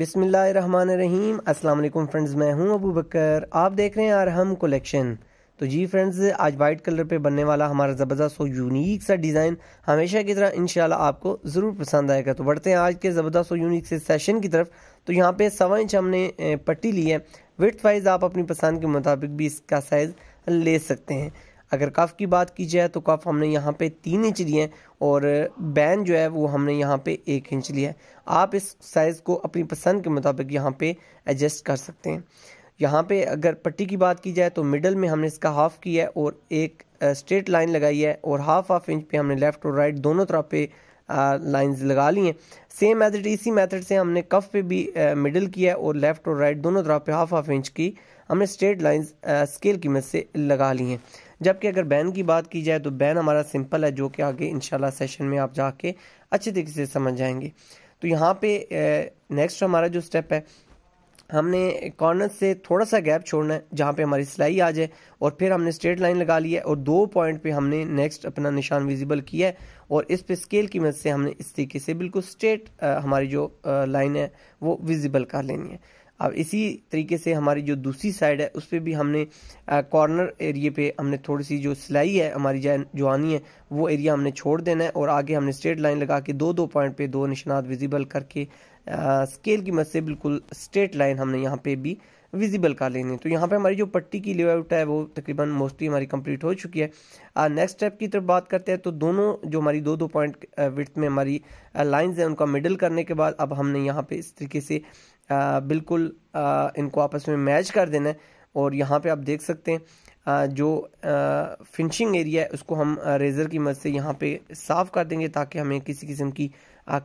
बिसमीम अल्लाम फ्रेंड्स मैं हूं अबू बकर आप देख रहे हैं आर हम कलेक्शन तो जी फ्रेंड्स आज वाइट कलर पे बनने वाला हमारा ज़बरदस्त और यूनिक सा डिज़ाइन हमेशा की तरह इन आपको ज़रूर पसंद आएगा तो बढ़ते हैं आज के ज़बरदस्त और यूनिक से सेशन की तरफ तो यहाँ पे सवा इंच हमने पट्टी ली है विथ वाइज आप अपनी पसंद के मुताबिक भी इसका साइज़ ले सकते हैं अगर कफ की बात की जाए तो कफ हमने यहाँ पे तीन इंच लिए हैं और बैन जो है वो हमने यहाँ पे एक इंच लिया है आप इस साइज़ को अपनी पसंद के मुताबिक यहाँ पे एडजस्ट कर सकते हैं यहाँ पे अगर पट्टी की बात की जाए तो मिडल में हमने इसका हाफ़ किया है और एक स्ट्रेट लाइन लगाई है और हाफ हाफ इंच पे हमने लेफ़्ट और राइट दोनों तरफ पे लाइंस लगा ली हैं सेम मेथड इसी मेथड से हमने कफ पे भी मिडल किया है और लेफ़्ट और राइट दोनों तरफ पे हाफ हाफ इंच की हमने स्ट्रेट लाइंस स्केल की मदद से लगा ली हैं जबकि अगर बैन की बात की जाए तो बैन हमारा सिंपल है जो कि आगे इंशाल्लाह सेशन में आप जाके अच्छे तरीके से समझ जाएंगे तो यहाँ पे नेक्स्ट हमारा जो स्टेप है हमने कॉर्नर से थोड़ा सा गैप छोड़ना है जहाँ पे हमारी सिलाई आ जाए और फिर हमने स्ट्रेट लाइन लगा ली है और दो पॉइंट पे हमने नेक्स्ट अपना निशान विजिबल किया है और इस पे स्केल की मदद से हमने इस तरीके से बिल्कुल स्ट्रेट हमारी जो लाइन है वो विजिबल कर लेनी है अब इसी तरीके से हमारी जो दूसरी साइड है उस पर भी हमने कॉर्नर एरिए पे हमने थोड़ी सी जो सिलाई है हमारी जो आनी है वो एरिया हमने छोड़ देना है और आगे हमने स्ट्रेट लाइन लगा के दो दो पॉइंट पे दो निशानात विजिबल करके आ, स्केल की मदद से बिल्कुल स्ट्रेट लाइन हमने यहाँ पे भी विजिबल कर लेनी है तो यहाँ पे हमारी जो पट्टी की लेआउट है वो तकरीबन मोस्टली हमारी कंप्लीट हो चुकी है नेक्स्ट स्टेप की तरफ बात करते हैं तो दोनों जो हमारी दो दो पॉइंट विथ में हमारी लाइंस हैं उनका मिडल करने के बाद अब हमने यहाँ पे इस तरीके से बिल्कुल आ, इनको आपस में मैच कर देना है और यहाँ पे आप देख सकते हैं आ, जो फिनिशिंग एरिया है उसको हम रेज़र की मदद से यहाँ पे साफ़ कर देंगे ताकि हमें किसी किस्म की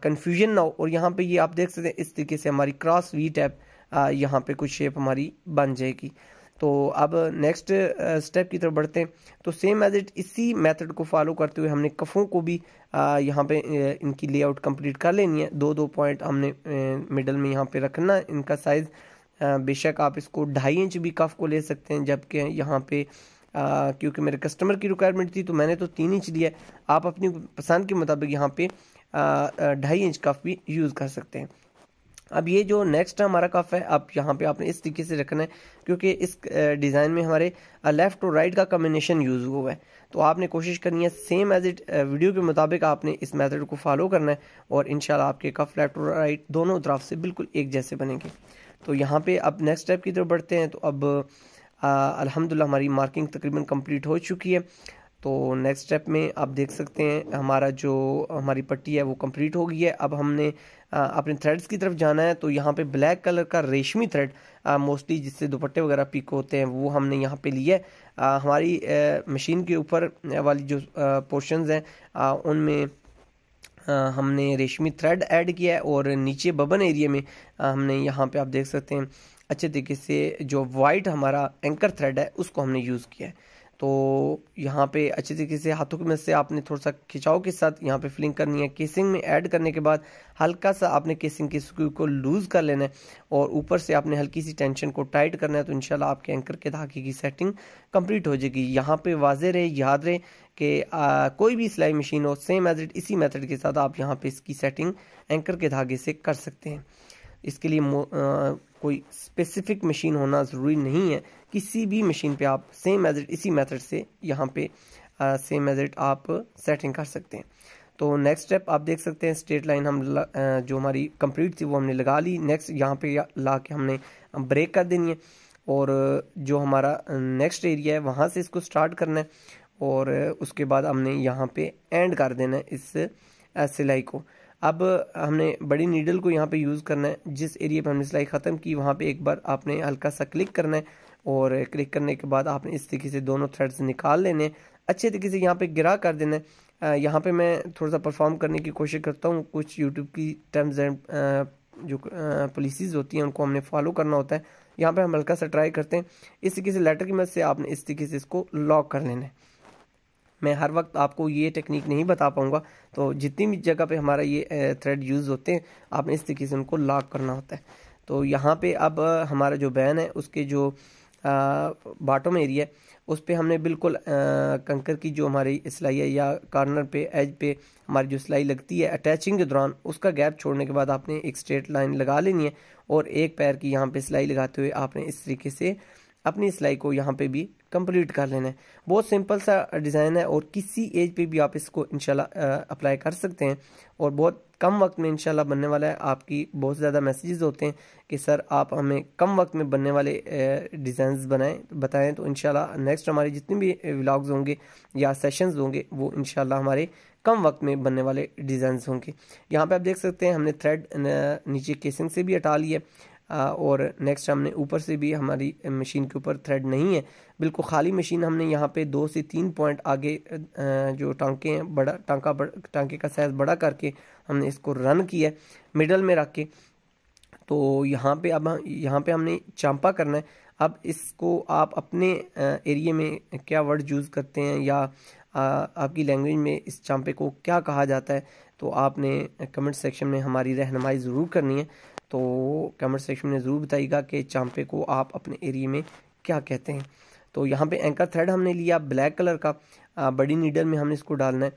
कन्फ्यूजन ना हो और यहाँ पे ये आप देख सकते हैं इस तरीके से हमारी क्रॉस वी टैप यहाँ पे कुछ शेप हमारी बन जाएगी तो अब नेक्स्ट स्टेप uh, की तरफ बढ़ते हैं तो सेम एज इट इसी मेथड को फॉलो करते हुए हमने कफ़ों को भी uh, यहाँ पे uh, इनकी लेआउट कंप्लीट कर लेनी है दो दो पॉइंट हमने मिडल में यहाँ पे रखना इनका साइज़ बेशक आप इसको ढाई इंच भी कफ को ले सकते हैं जबकि यहाँ पे क्योंकि मेरे कस्टमर की रिक्वायरमेंट थी तो मैंने तो तीन इंच लिया आप अपनी पसंद के मुताबिक यहाँ पे ढाई इंच कफ भी यूज़ कर सकते हैं अब ये जो नेक्स्ट हमारा कफ है अब यहाँ पे आपने इस तरीके से रखना है क्योंकि इस डिज़ाइन में हमारे लेफ़्ट और राइट का कम्बिनेशन यूज़ हुआ है तो आपने कोशिश करनी है सेम एज इट वीडियो के मुताबिक आपने इस मेथड को फॉलो करना है और इन आपके कफ लेफ़्ट और राइट दोनों तरफ से बिल्कुल एक जैसे बनेंगे तो यहाँ पे अब नेक्स्ट स्टेप की तरफ बढ़ते हैं तो अब अलहमदिल्ला हमारी मार्किंग तकरीबन कंप्लीट हो चुकी है तो नेक्स्ट स्टेप में आप देख सकते हैं हमारा जो हमारी पट्टी है वो कंप्लीट हो गई है अब हमने अपने थ्रेड्स की तरफ जाना है तो यहाँ पे ब्लैक कलर का रेशमी थ्रेड मोस्टली जिससे दुपट्टे वगैरह पिक होते हैं वो हमने यहाँ पे लिया है हमारी मशीन के ऊपर वाली जो पोर्शंस हैं उनमें हमने रेशमी थ्रेड ऐड किया है और नीचे बबन एरिया में हमने यहाँ पर आप देख सकते हैं अच्छे तरीके से जो वाइट हमारा एंकर थ्रेड है उसको हमने यूज़ किया है तो यहाँ पे अच्छे तरीके से हाथों के मदद से आपने थोड़ा सा खिंचाव के साथ यहाँ पे फिलिंग करनी है केसिंग में ऐड करने के बाद हल्का सा आपने केसिंग की स्क्रू को लूज़ कर लेना है और ऊपर से आपने हल्की सी टेंशन को टाइट करना है तो इंशाल्लाह आपके एंकर के धागे की सेटिंग कंप्लीट हो जाएगी यहाँ पे वाजे रहे याद रहे कि कोई भी सिलाई मशीन हो सेम एज इसी मेथड के साथ आप यहाँ पे इसकी सेटिंग एंकर के धागे से कर सकते हैं इसके लिए कोई स्पेसिफिक मशीन होना ज़रूरी नहीं है किसी भी मशीन पे आप सेम एज इसी मेथड से यहाँ पे सेम एज आप सेटिंग कर सकते हैं तो नेक्स्ट स्टेप आप देख सकते हैं स्ट्रेट लाइन हम ल, जो हमारी कंप्लीट थी वो हमने लगा ली नेक्स्ट यहाँ पे ला के हमने ब्रेक कर देनी है और जो हमारा नेक्स्ट एरिया है वहाँ से इसको स्टार्ट करना है और उसके बाद हमने यहाँ पर एंड कर देना है इस सिलाई को अब हमने बड़ी नीडल को यहाँ पे यूज़ करना है जिस एरिया पे हमने सिलाई ख़त्म की वहाँ पे एक बार आपने हल्का सा क्लिक करना है और क्लिक करने के बाद आपने इस तरीके से दोनों थ्रेड्स निकाल लेने अच्छे तरीके से यहाँ पे गिरा कर देना है यहाँ पे मैं थोड़ा सा परफॉर्म करने की कोशिश करता हूँ कुछ यूट्यूब की टर्म्स एंड जो पॉलिसीज़ होती हैं उनको हमने फॉलो करना होता है यहाँ पर हम हल्का सा ट्राई करते हैं इस तरीके से लेटर की मदद से आपने इस तरीके से इसको लॉक कर लेना है मैं हर वक्त आपको ये टेक्निक नहीं बता पाऊँगा तो जितनी भी जगह पे हमारा ये थ्रेड यूज़ होते हैं आपने इस तरीके से उनको लॉक करना होता है तो यहाँ पे अब हमारा जो बैन है उसके जो बाटम एरिया है उस पर हमने बिल्कुल आ, कंकर की जो हमारी सिलाई है या कार्नर पे एज पे हमारी जो सिलाई लगती है अटैचिंग के दौरान उसका गैप छोड़ने के बाद आपने एक स्ट्रेट लाइन लगा लेनी है और एक पैर की यहाँ पे सिलाई लगाते हुए आपने इस तरीके से अपनी सिलाई को यहाँ पे भी कंप्लीट कर लेना है बहुत सिंपल सा डिज़ाइन है और किसी एज पे भी आप इसको इनशाला अप्लाई कर सकते हैं और बहुत कम वक्त में इनशाला बनने वाला है आपकी बहुत ज़्यादा मैसेजेस होते हैं कि सर आप हमें कम वक्त में बनने वाले डिज़ाइंस बनाएं बताएं तो इनशाला नेक्स्ट हमारे जितने भी व्लाग्स होंगे या सेशंस होंगे वो इनशाला हमारे कम वक्त में बनने वाले डिज़ाइंस होंगे यहाँ पे आप देख सकते हैं हमने थ्रेड नीचे केसिंग से भी हटा लिया और नेक्स्ट हमने ऊपर से भी हमारी मशीन के ऊपर थ्रेड नहीं है बिल्कुल खाली मशीन हमने यहाँ पे दो से तीन पॉइंट आगे जो टांके हैं बड़ा टांका टांके का साइज़ बड़ा करके हमने इसको रन किया मिडल में रख के तो यहाँ पे अब यहाँ पे हमने चांपा करना है अब इसको आप अपने एरिए में क्या वर्ड यूज़ करते हैं या आपकी लैंग्वेज में इस चांपे को क्या कहा जाता है तो आपने कमेंट सेक्शन में हमारी रहनमाई ज़रूर करनी है तो कमेंट सेक्शन में ज़रूर बताइएगा कि चांपे को आप अपने एरिए में क्या कहते हैं तो यहाँ पे एंकर थ्रेड हमने लिया ब्लैक कलर का आ, बड़ी नीडल में हमने इसको डालना है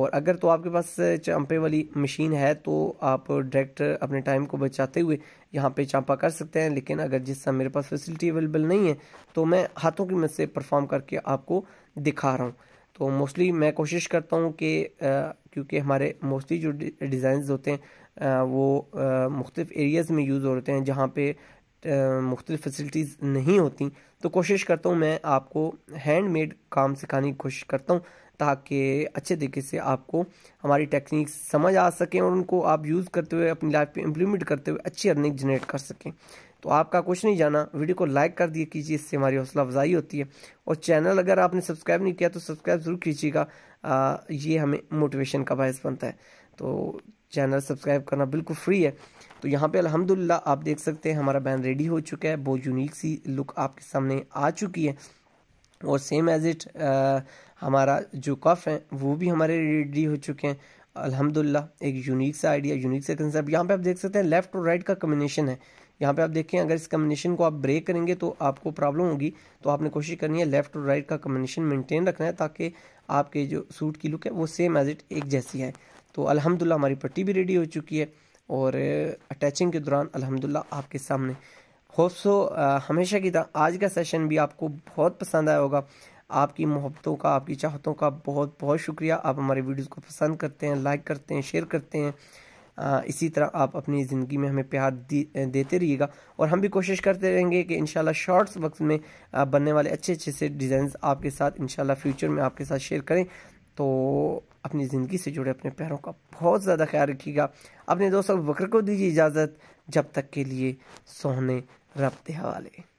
और अगर तो आपके पास चांपे वाली मशीन है तो आप डायरेक्ट अपने टाइम को बचाते हुए यहाँ पे चांपा कर सकते हैं लेकिन अगर जिस मेरे पास फैसिलिटी अवेलेबल नहीं है तो मैं हाथों की मदद से परफॉर्म करके आपको दिखा रहा हूँ तो मोस्टली मैं कोशिश करता हूँ कि क्योंकि हमारे मोस्टली जो डिज़ाइन होते हैं वो मुख्तफ एरियाज़ में यूज़ होते हैं जहाँ पे मुख्तलिफ फैसिलिटीज़ नहीं होती तो कोशिश करता हूँ मैं आपको हैंड मेड काम सिखाने की कोशिश करता हूँ ताकि अच्छे तरीके से आपको हमारी टेक्निक समझ आ सकें और उनको आप यूज़ करते हुए अपनी लाइफ पे इम्प्लीमेंट करते हुए अच्छी अर्निंग जनरेट कर सकें तो आपका कुछ नहीं जाना वीडियो को लाइक कर दिए कीजिए इससे हमारी हौसला अफजाई होती है और चैनल अगर आपने सब्सक्राइब नहीं किया तो सब्सक्राइब ज़रूर कीजिएगा ये हमें मोटिवेशन का बायस बनता है तो चैनल सब्सक्राइब करना बिल्कुल फ्री है तो यहाँ पे अल्हम्दुलिल्लाह आप देख सकते हैं हमारा बैन रेडी हो चुका है बहुत यूनिक सी लुक आपके सामने आ चुकी है और सेम एज इट हमारा जो कफ है वो भी हमारे रेडी हो चुके हैं अल्हम्दुलिल्लाह एक यूनिक सा आइडिया यूनिक सा कंसेप्ट यहाँ पे आप देख सकते हैं लेफ्ट और राइट का कम्बिनेशन है यहाँ पे आप देखें अगर इस कम्बिनेशन को आप ब्रेक करेंगे तो आपको प्रॉब्लम होगी तो आपने कोशिश करनी है लेफ्ट और राइट का कम्बिनेशन मेंटेन रखना है ताकि आपके जो सूट की लुक है वो सेम एज इट एक जैसी है तो अल्हम्दुलिल्लाह हमारी पट्टी भी रेडी हो चुकी है और अटैचिंग के दौरान अल्हम्दुलिल्लाह आपके सामने होप सो हमेशा की तरह आज का सेशन भी आपको बहुत पसंद आया होगा आपकी मोहब्बतों का आपकी चाहतों का बहुत बहुत शुक्रिया आप हमारे वीडियोस को पसंद करते हैं लाइक करते हैं शेयर करते हैं आ, इसी तरह आप अपनी ज़िंदगी में हमें प्यार देते रहिएगा और हम भी कोशिश करते रहेंगे कि इन शॉर्ट्स वक्त में बनने वाले अच्छे अच्छे से डिज़ाइन आपके साथ इन फ्यूचर में आपके साथ शेयर करें तो अपनी ज़िंदगी से जुड़े अपने प्यारों का बहुत ज़्यादा ख्याल रखिएगा अपने दोस्त बकर को दीजिए इजाज़त जब तक के लिए सोने रब हवाले